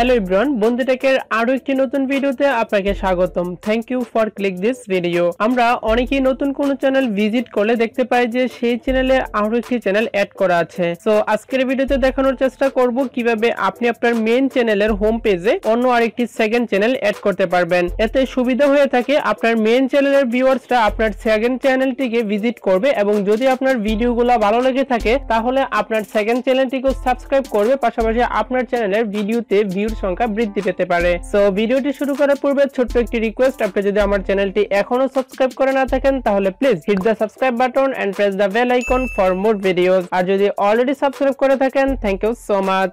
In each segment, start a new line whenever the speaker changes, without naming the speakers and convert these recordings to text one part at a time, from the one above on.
hello ইব্রন বন্ধু টেকের আরো একটি নতুন ভিডিওতে আপনাকে স্বাগতম thank you for click this video আমরা অনেকেই নতুন কোন চ্যানেল ভিজিট করলে দেখতে পাই যে সেই চ্যানেলে আরো একটি চ্যানেল অ্যাড করা আছে সো আজকের ভিডিওতে দেখানোর চেষ্টা করব কিভাবে আপনি আপনার মেন চ্যানেলের হোম পেজে অন্য আরেকটি সেকেন্ড চ্যানেল অ্যাড করতে পারবেন এতে সুবিধা হয়ে থাকে আপনার মেন চ্যানেলের ভিউয়ার্সরা আপনার সেকেন্ড চ্যানেলটিকে ভিজিট করবে এবং যদি আপনার ভিডিওগুলো ভালো লেগে থাকে তাহলে আপনার সেকেন্ড চ্যানেলটিকেও সাবস্ক্রাইব করবে পাশাপাশি আপনার চ্যানেলের ভিডিওতে ভিউ ভিউর সংখ্যা বৃদ্ধি পেতে পারে সো ভিডিওটি শুরু করার পূর্বে ছোট্ট একটি রিকোয়েস্ট আপনি যদি আমার চ্যানেলটি এখনো সাবস্ক্রাইব করে না থাকেন তাহলে please hit the subscribe button and press the bell icon for more videos আর যদি অলরেডি সাবস্ক্রাইব করে থাকেন thank you so much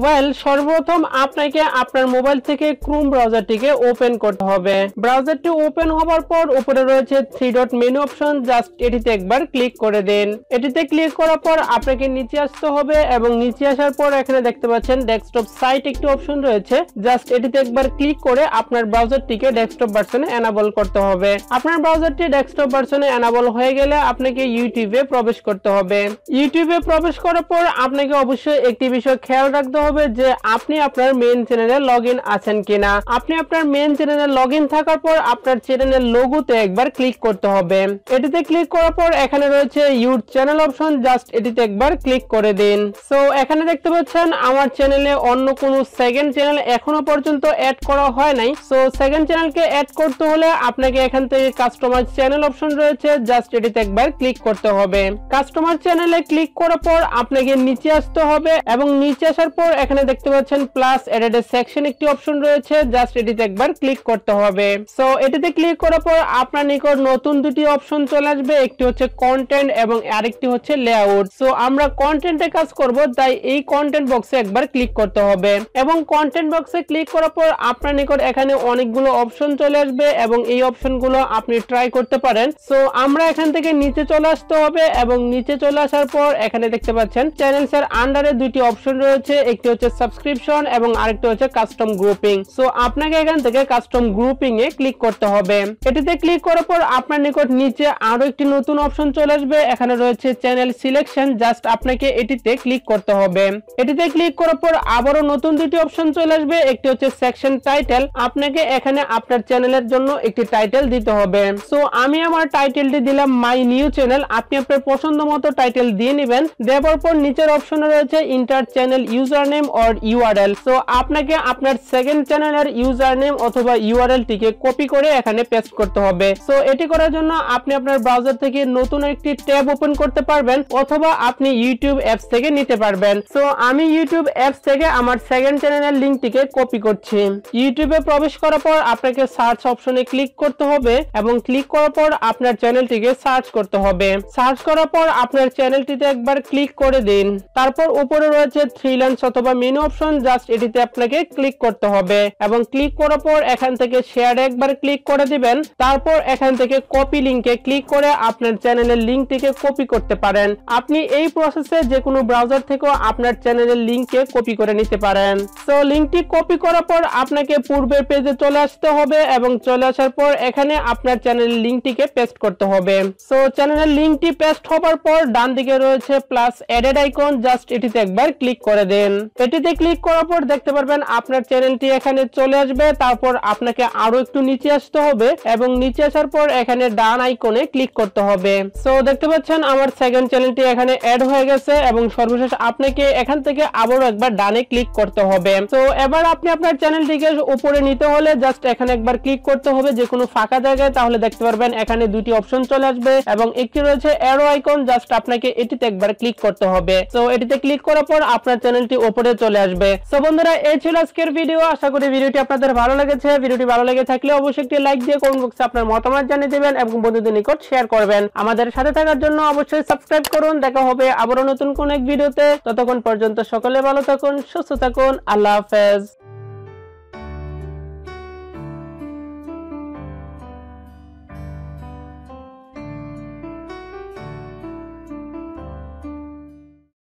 well সর্বপ্রথম আপনাকে আপনার মোবাইল থেকে ক্রোম ব্রাউজারটিকে ওপেন করতে হবে ব্রাউজারটি ওপেন হওয়ার পর উপরে রয়েছে three dot menu option just এটিতে একবার ক্লিক করে দিন এটিতে ক্লিক করার পর আপনাকে নিচে আসতে হবে এবং নিচে আসার পর এখানে দেখতে পাচ্ছেন ডেস্কটপ সাইট একটি অপশন রয়েছে জাস্ট এটিতে একবার ক্লিক করে আপনার ব্রাউজারটিকে ডেস্কটপ ভার্সনে এনাবল করতে হবে আপনার ব্রাউজারটি ডেস্কটপ ভার্সনে এনাবল হয়ে গেলে আপনাকে ইউটিউবে প্রবেশ করতে হবে ইউটিউবে প্রবেশ করার পর আপনাকে অবশ্যই একটি বিষয় খেয়াল রাখতে হবে যে আপনি আপনার মেন চ্যানেলে লগ আছেন কিনা আপনি আপনার মেন চ্যানেলে লগ থাকার পর আপনার চ্যানেলের লোগোতে একবার ক্লিক করতে হবে এটিতে ক্লিক করার পর এখানে রয়েছে ইউর চ্যানেল অপশন জাস্ট এটিতে একবার ক্লিক করে দিন সো এখানে দেখতে পাচ্ছেন আমার চ্যানেলে অন্য কোনো সেকেন্ড চ্যানেল এখনো পর্যন্ত অ্যাড করা হয় নাই সো সেকেন্ড চ্যানেলকে অ্যাড করতে হলে আপনাকে এখান থেকে কাস্টমার চ্যানেল অপশন রয়েছে জাস্ট এটিতে একবার ক্লিক করতে হবে কাস্টমার চ্যানেলে ক্লিক করার পর আপনাকে নিচে আসতে হবে এবং নিচে আসার পর এখানে দেখতে পাচ্ছেন প্লাস এডেড সেকশন একটি অপশন রয়েছে জাস্ট এটিতে একবার ক্লিক করতে হবে সো এটিতে ক্লিক করার পর আপনার নিকট নতুন দুটি অপশন চলে আসবে একটি হচ্ছে কন্টেন্ট এবং আরেকটি হচ্ছে লেআউট সো আমরা কন্টেন্টে কাজ করব তাই এই কন্টেন্ট বক্সে একবার ক্লিক করতে হবে এবং কন্টেন্ট বক্সে ক্লিক করার পর আপনার নিকট এখানে অনেকগুলো অপশন চলে আসবে এবং এই অপশনগুলো আপনি ট্রাই করতে পারেন সো আমরা এখান থেকে নিচে চলে আসতে হবে এবং নিচে চলে আসার পর এখানে দেখতে পাচ্ছেন চ্যানেলস এর আন্ডারে দুটি অপশন রয়েছে একটি হচ্ছে সাবস্ক্রিপশন এবং আরেকটি হচ্ছে কাস্টম গ্রুপিং সো আপনাকে এখান থেকে কাস্টম গ্রুপিং এ ক্লিক করতে হবে এটিতে ক্লিক করার পর আপনার নিকট নিচে আরো একটি নতুন অপশন চলে আসবে এখানে রয়েছে চ্যানেল সিলেকশন জাস্ট আপনাকে এটিতে ক্লিক করতে হবে এটিতে ক্লিক করার পর আবারও নতুন দুটি অপশন চলে আসবে একটি হচ্ছে সেকশন টাইটেল আপনাকে এখানে আপনার চ্যানেলের জন্য একটি টাইটেল দিতে হবে সো আমি আমার টাইটেলটি দিলাম মাই নিউ চ্যানেল আপনি আপনার পছন্দ মতো টাইটেল দিয়ে নেবেন দেওয়ার পর নিচের অপশনে রয়েছে enter channel user username or URL so আপনাকে আপনার সেকেন্ড চ্যানেলের ইউজারনেম অথবা ইউআরএল টিকে কপি করে এখানে পেস্ট করতে হবে সো এটি করার জন্য আপনি আপনার ব্রাউজার থেকে নতুন একটি ট্যাব ওপেন করতে পারবেন অথবা আপনি ইউটিউব অ্যাপস থেকে নিতে পারবেন সো আমি ইউটিউব অ্যাপস থেকে আমার সেকেন্ড চ্যানেলের লিঙ্কটিকে কপি করছি ইউটিউবে প্রবেশ করার পর আপনাকে সার্চ অপশনে ক্লিক করতে হবে এবং ক্লিক করার পর আপনার চ্যানেলটিকে সার্চ করতে হবে সার্চ করার পর আপনার চ্যানেলটিতে একবার ক্লিক করে দিন তারপর উপরে রয়েছে থ্রি লাইন অথবা মেনু অপশন জাস্ট এটিতে আপনাকে ক্লিক করতে হবে এবং ক্লিক করার পর এখান থেকে শেয়ার একবার ক্লিক করে দিবেন তারপর এখান থেকে কপি লিংকে ক্লিক করে আপনার চ্যানেলের লিংকটিকে কপি করতে পারেন আপনি এই প্রসেসে যে কোনো ব্রাউজার থেকেও আপনার চ্যানেলের লিংককে কপি করে নিতে পারেন তো লিংকটি কপি করার পর আপনাকে পূর্বের পেজে চলে আসতে হবে এবং চলে আসার পর এখানে আপনার চ্যানেলের লিংকটিকে পেস্ট করতে হবে তো চ্যানেলের লিংকটি পেস্ট হবার পর ডান দিকে রয়েছে প্লাস এডেড আইকন জাস্ট এটিতে একবার ক্লিক করে দেন এটিতে ক্লিক করার পর দেখতে পারবেন আপনার চ্যানেলটি এখানে চলে আসবে তারপর আপনাকে আরো একটু নিচে আসতে হবে এবং নিচে আসার পর এখানে ডান আইকনে ক্লিক করতে হবে সো দেখতে পাচ্ছেন আমার সেকেন্ড চ্যানেলটি এখানে অ্যাড হয়ে গেছে এবং সর্বশেষ আপনাকে এখান থেকে আবারও একবার ডানে ক্লিক করতে হবে তো এবার আপনি আপনার চ্যানেলটিকে উপরে নিতে হলে জাস্ট এখানে একবার ক্লিক করতে হবে যে কোনো ফাঁকা জায়গায় তাহলে দেখতে পারবেন এখানে দুটি অপশন চলে আসবে এবং একটি রয়েছে অ্যারো আইকন জাস্ট আপনাকে এটিতে একবার ক্লিক করতে হবে তো এটিতে ক্লিক করার পর আপনার চ্যানেলটি উপরে চলে আসবে তো বন্ধুরা এই ছিল আজকের ভিডিও আশা করি ভিডিওটি আপনাদের ভালো লেগেছে ভিডিওটি ভালো লেগে থাকলে অবশ্যই একটি লাইক দিয়ে কমেন্ট বক্সে আপনার মতামত জানিয়ে দেবেন এবং বন্ধুদের নিকট শেয়ার করবেন আমাদের সাথে থাকার জন্য অবশ্যই সাবস্ক্রাইব করুন দেখা হবে আবারও নতুন কোন এক ভিডিওতে ততক্ষণ পর্যন্ত সকলে ভালো থাকুন সুস্থ থাকুন আল্লাহ হাফেজ